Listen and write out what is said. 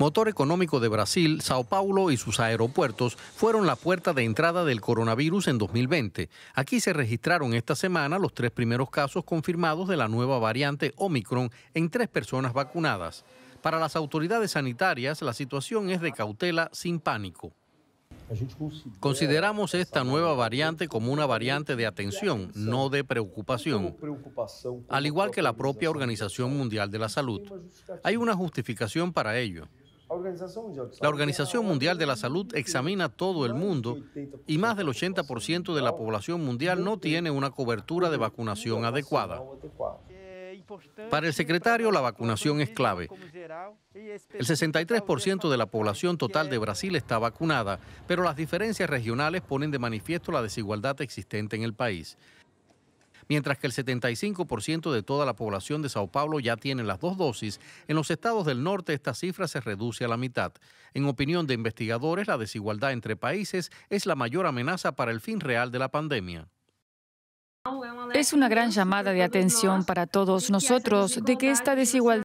motor económico de Brasil, Sao Paulo y sus aeropuertos fueron la puerta de entrada del coronavirus en 2020. Aquí se registraron esta semana los tres primeros casos confirmados de la nueva variante Omicron en tres personas vacunadas. Para las autoridades sanitarias, la situación es de cautela sin pánico. Consideramos esta nueva variante como una variante de atención, no de preocupación, al igual que la propia Organización Mundial de la Salud. Hay una justificación para ello. La Organización Mundial de la Salud examina todo el mundo y más del 80% de la población mundial no tiene una cobertura de vacunación adecuada. Para el secretario, la vacunación es clave. El 63% de la población total de Brasil está vacunada, pero las diferencias regionales ponen de manifiesto la desigualdad existente en el país mientras que el 75% de toda la población de Sao Paulo ya tiene las dos dosis, en los estados del norte esta cifra se reduce a la mitad. En opinión de investigadores, la desigualdad entre países es la mayor amenaza para el fin real de la pandemia. Es una gran llamada de atención para todos nosotros de que esta desigualdad